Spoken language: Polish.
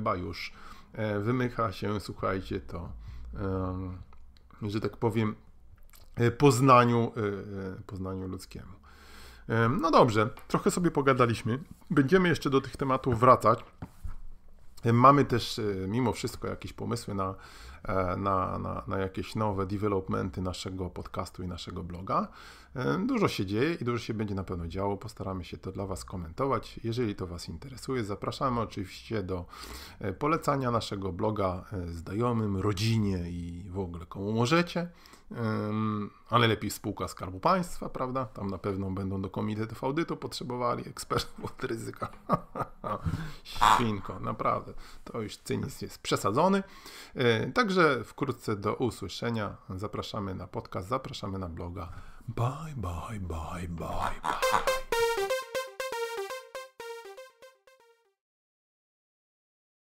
chyba już e, wymycha się, słuchajcie, to, e, że tak powiem, e, poznaniu, poznaniu ludzkiemu. No dobrze, trochę sobie pogadaliśmy. Będziemy jeszcze do tych tematów wracać. Mamy też e, mimo wszystko jakieś pomysły na, e, na, na, na, jakieś nowe developmenty naszego podcastu i naszego bloga. E, dużo się dzieje i dużo się będzie na pewno działo. Postaramy się to dla Was komentować. Jeżeli to Was interesuje, zapraszamy oczywiście do polecania naszego bloga znajomym, rodzinie i w ogóle komu możecie ale lepiej spółka Skarbu Państwa, prawda? Tam na pewno będą do komitetów audytu potrzebowali ekspertów od ryzyka. Świnko, naprawdę. To już cynizm jest przesadzony. E, także wkrótce do usłyszenia. Zapraszamy na podcast, zapraszamy na bloga. Bye, bye, bye, bye. bye.